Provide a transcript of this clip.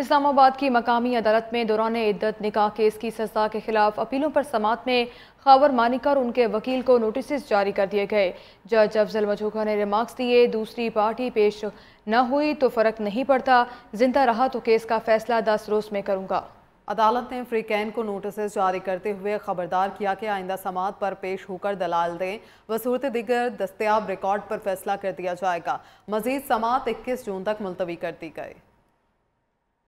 इस्लामाबाद की मकामी अदालत में दौरान इद्दत निकाह केस की सजा के खिलाफ अपीलों पर समात में खावर मानिका और उनके वकील को नोटिस जारी कर दिए गए जज अफजल मजूखा ने रिमार्क्स दिए दूसरी पार्टी पेश न हुई तो फ़र्क नहीं पड़ता जिंदा रहा तो केस का फैसला दस रोज़ में करूँगा अदालत ने फ्री कैन को नोटिस जारी करते हुए खबरदार किया कि आइंदा समात पर पेश होकर दलाल दें वसूरत दिगर दस्तियाब रिकॉर्ड पर फैसला कर दिया जाएगा मजीद समात इक्कीस जून तक मुलतवी कर दी गई